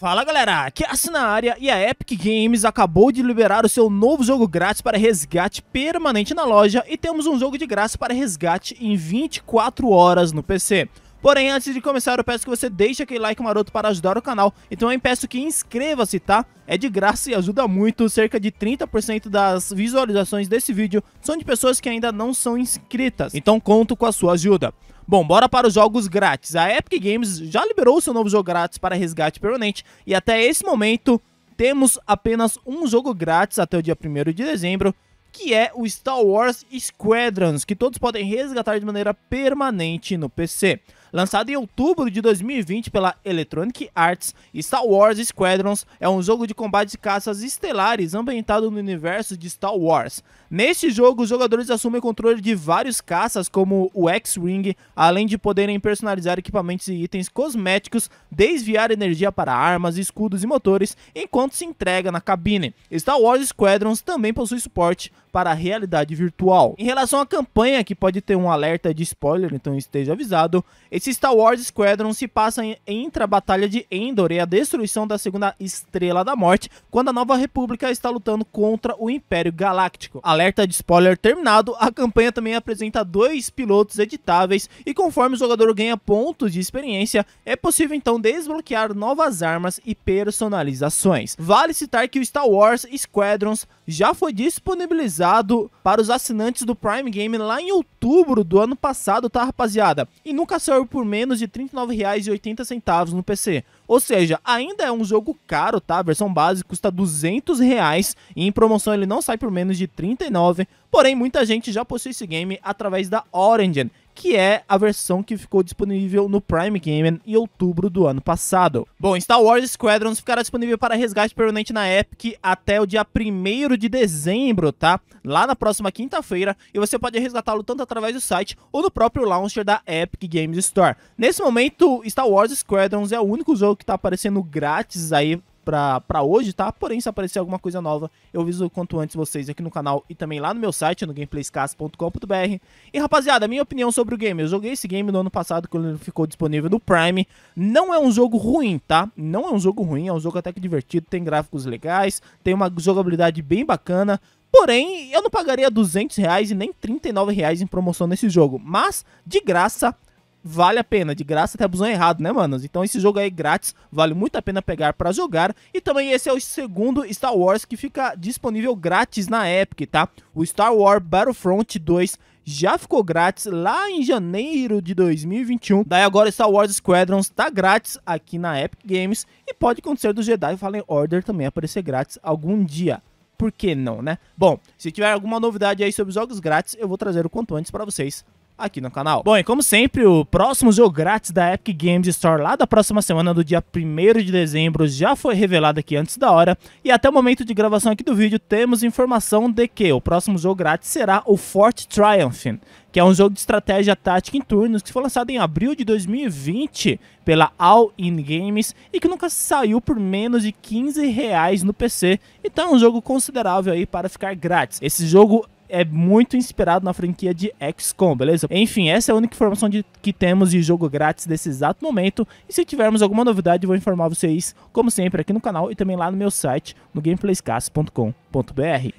Fala galera, aqui é a na área e a Epic Games acabou de liberar o seu novo jogo grátis para resgate permanente na loja e temos um jogo de graça para resgate em 24 horas no PC. Porém, antes de começar, eu peço que você deixe aquele like maroto para ajudar o canal. Então eu peço que inscreva-se, tá? É de graça e ajuda muito. Cerca de 30% das visualizações desse vídeo são de pessoas que ainda não são inscritas. Então conto com a sua ajuda. Bom, bora para os jogos grátis. A Epic Games já liberou seu novo jogo grátis para resgate permanente e até esse momento temos apenas um jogo grátis até o dia 1 de dezembro, que é o Star Wars Squadrons, que todos podem resgatar de maneira permanente no PC. Lançado em outubro de 2020 pela Electronic Arts, Star Wars Squadrons é um jogo de combate de caças estelares ambientado no universo de Star Wars. Neste jogo, os jogadores assumem controle de vários caças, como o X-Wing, além de poderem personalizar equipamentos e itens cosméticos, desviar energia para armas, escudos e motores, enquanto se entrega na cabine. Star Wars Squadrons também possui suporte para a realidade virtual. Em relação à campanha, que pode ter um alerta de spoiler, então esteja avisado, esse Star Wars Squadron se passa entre a Batalha de Endor e a destruição da segunda Estrela da Morte, quando a Nova República está lutando contra o Império Galáctico. Alerta de spoiler terminado, a campanha também apresenta dois pilotos editáveis e conforme o jogador ganha pontos de experiência, é possível então desbloquear novas armas e personalizações. Vale citar que o Star Wars Squadrons já foi disponibilizado para os assinantes do Prime Game lá em outubro do ano passado, tá rapaziada? E nunca saiu por menos de R$ 39,80 no PC. Ou seja, ainda é um jogo caro, tá? A versão base custa R$ 200 reais, e em promoção ele não sai por menos de 39, porém muita gente já possui esse game através da Origin, que é a versão que ficou disponível no Prime Gaming em outubro do ano passado. Bom, Star Wars Squadrons ficará disponível para resgate permanente na Epic até o dia 1 de dezembro, tá? Lá na próxima quinta-feira, e você pode resgatá-lo tanto através do site ou no próprio launcher da Epic Games Store. Nesse momento, Star Wars Squadrons é o único jogo que está aparecendo grátis aí para hoje, tá? Porém, se aparecer alguma coisa nova, eu aviso quanto antes vocês aqui no canal e também lá no meu site, no gameplayscast.com.br. E rapaziada, minha opinião sobre o game. Eu joguei esse game no ano passado, quando ele ficou disponível no Prime. Não é um jogo ruim, tá? Não é um jogo ruim, é um jogo até que divertido, tem gráficos legais, tem uma jogabilidade bem bacana. Porém, eu não pagaria 200 reais e nem 39 reais em promoção nesse jogo. Mas, de graça, vale a pena. De graça até abusão errado, né, manos? Então esse jogo aí grátis vale muito a pena pegar para jogar. E também esse é o segundo Star Wars que fica disponível grátis na Epic, tá? O Star Wars Battlefront 2 já ficou grátis lá em janeiro de 2021. Daí agora Star Wars Squadrons tá grátis aqui na Epic Games e pode acontecer do Jedi Fallen Order também aparecer grátis algum dia. Por que não, né? Bom, se tiver alguma novidade aí sobre jogos grátis, eu vou trazer o quanto antes para vocês aqui no canal. Bom, e como sempre, o próximo jogo grátis da Epic Games Store lá da próxima semana, do dia 1 de dezembro, já foi revelado aqui antes da hora. E até o momento de gravação aqui do vídeo, temos informação de que o próximo jogo grátis será o Fort Triumph, que é um jogo de estratégia tática em turnos que foi lançado em abril de 2020 pela All In Games e que nunca saiu por menos de 15 reais no PC. Então é um jogo considerável aí para ficar grátis. Esse jogo é muito inspirado na franquia de XCOM, beleza? Enfim, essa é a única informação de, que temos de jogo grátis nesse exato momento. E se tivermos alguma novidade, vou informar vocês, como sempre, aqui no canal e também lá no meu site, no gameplayscast.com.br.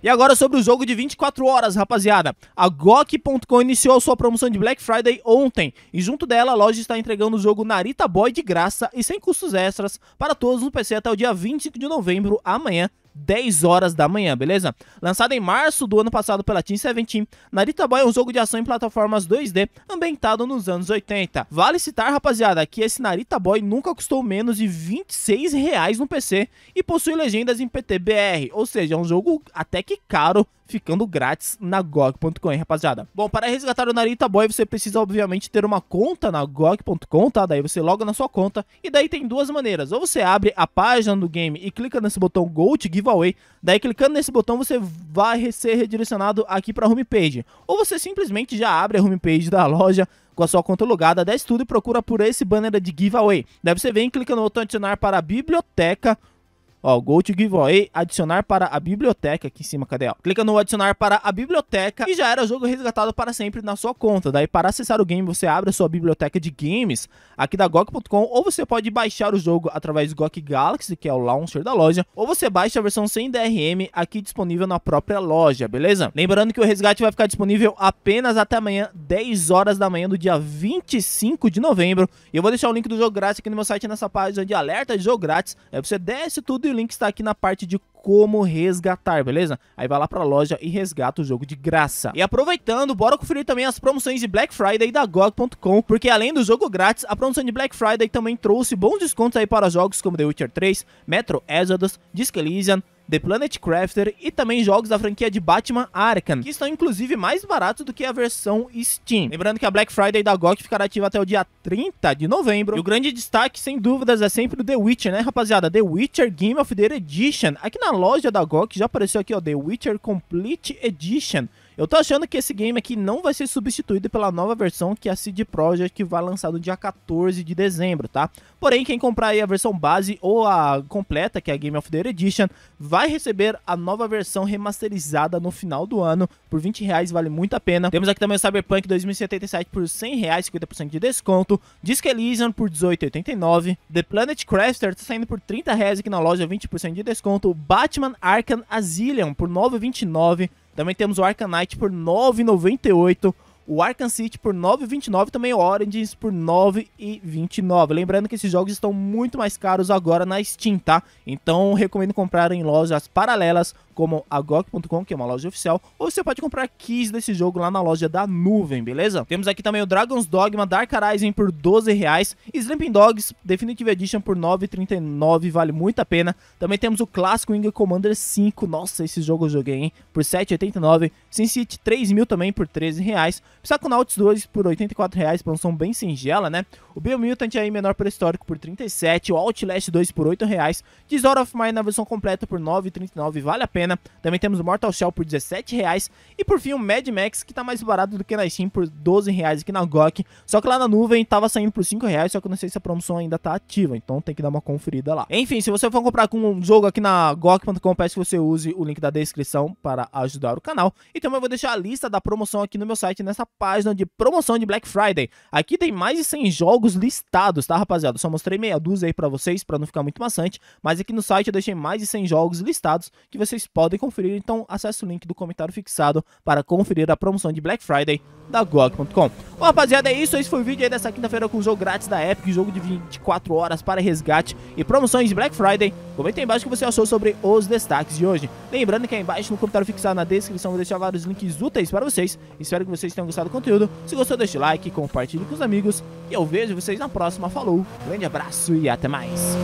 E agora sobre o jogo de 24 horas, rapaziada. A Gok.com iniciou sua promoção de Black Friday ontem, e junto dela a loja está entregando o jogo Narita Boy de graça e sem custos extras para todos no PC até o dia 25 de novembro, amanhã, 10 horas da manhã, beleza? Lançado em março do ano passado pela Team Seventeen, Narita Boy é um jogo de ação em plataformas 2D ambientado nos anos 80. Vale citar, rapaziada, que esse Narita Boy nunca custou menos de 26 reais no PC e possui legendas em PTBR, ou seja, é um jogo até que caro ficando grátis na GOG.com, rapaziada. Bom, para resgatar o Narita Boy, você precisa, obviamente, ter uma conta na GOG.com, tá? Daí você loga na sua conta e daí tem duas maneiras. Ou você abre a página do game e clica nesse botão Gold Giveaway, daí clicando nesse botão você vai ser redirecionado aqui para a homepage. Ou você simplesmente já abre a homepage da loja, com a sua conta logada, desce tudo e procura por esse banner de giveaway. Deve você vem clica no botão adicionar para a biblioteca Ó, Go to Giveaway, adicionar para a biblioteca aqui em cima, cadê? Ó? Clica no adicionar para a biblioteca e já era o jogo resgatado para sempre na sua conta. Daí para acessar o game, você abre a sua biblioteca de games aqui da GOG.com ou você pode baixar o jogo através do GOG Galaxy, que é o launcher da loja, ou você baixa a versão sem DRM aqui disponível na própria loja, beleza? Lembrando que o resgate vai ficar disponível apenas até amanhã, 10 horas da manhã do dia 25 de novembro. E eu vou deixar o link do jogo grátis aqui no meu site nessa página de alerta de jogo grátis. É Aí você desce tudo e o link está aqui na parte de como resgatar, beleza? Aí vai lá pra loja e resgata o jogo de graça. E aproveitando, bora conferir também as promoções de Black Friday da GOG.com, porque além do jogo grátis, a promoção de Black Friday também trouxe bons descontos aí para jogos como The Witcher 3, Metro Exodus, Disc Elysium, The Planet Crafter e também jogos da franquia de Batman Arkham, que estão inclusive mais baratos do que a versão Steam. Lembrando que a Black Friday da GOG ficará ativa até o dia 30 de novembro. E o grande destaque, sem dúvidas, é sempre o The Witcher, né, rapaziada? The Witcher Game of the Year Edition. Aqui na loja da GOG já apareceu aqui, ó, The Witcher Complete Edition. Eu tô achando que esse game aqui não vai ser substituído pela nova versão que é a CD Projekt que vai lançar no dia 14 de dezembro, tá? Porém, quem comprar aí a versão base ou a completa, que é a Game of the Year Edition, vai receber a nova versão remasterizada no final do ano. Por 20 reais vale muito a pena. Temos aqui também o Cyberpunk 2077 por 100 reais, 50% de desconto. Disco Elysium por 18,89. The Planet Crafter tá saindo por 30 reais aqui na loja, 20% de desconto. Batman Arkham Asylum por 9,29. Também temos o Arcanite por 9,98 o Arkham City por 9,29 também o Origins por 9,29. Lembrando que esses jogos estão muito mais caros agora na Steam, tá? Então recomendo comprar em lojas paralelas como a GOG.com, que é uma loja oficial, ou você pode comprar keys desse jogo lá na loja da nuvem, beleza? Temos aqui também o Dragon's Dogma Dark Horizon por 12 reais, Sleeping Dogs Definitive Edition por 9,39, vale muito a pena. Também temos o clássico Wing Commander 5, nossa, esse jogo eu joguei, hein? Por 7,89, SimCity 3000 também por 13 reais, Psychonauts 2 por 84 reais, expansão bem singela, né? O Biomutant é aí, menor pré-histórico, por 37. O Outlast 2 por reais, 8,00. Dishonored of Mine na versão completa por R$ 9,39, vale a pena. Também temos o Mortal Shell por 17 reais E por fim, o Mad Max, que tá mais barato do que na Steam, por 12 reais aqui na GOG. Só que lá na nuvem tava saindo por 5 reais, só que eu não sei se a promoção ainda tá ativa, então tem que dar uma conferida lá. Enfim, se você for comprar com um jogo aqui na GOG.com, peço que você use o link da descrição para ajudar o canal. E também vou deixar a lista da promoção aqui no meu site nessa página de promoção de Black Friday. Aqui tem mais de 100 jogos listados, tá, rapaziada? Só mostrei meia dúzia aí pra vocês, pra não ficar muito maçante. Mas aqui no site eu deixei mais de 100 jogos listados que vocês podem conferir. Então acesse o link do comentário fixado para conferir a promoção de Black Friday da GOG.com. Bom, rapaziada, é isso. Esse foi o vídeo aí dessa quinta-feira com o jogo grátis da Epic, jogo de 24 horas para resgate e promoções de Black Friday. Comenta aí embaixo o que você achou sobre os destaques de hoje. Lembrando que aí é embaixo no comentário fixado na descrição eu vou deixar vários links úteis para vocês. Espero que vocês tenham gostado do conteúdo. Se gostou, deixe o like, compartilhe com os amigos. E eu vejo vocês na próxima. Falou, grande abraço e até mais.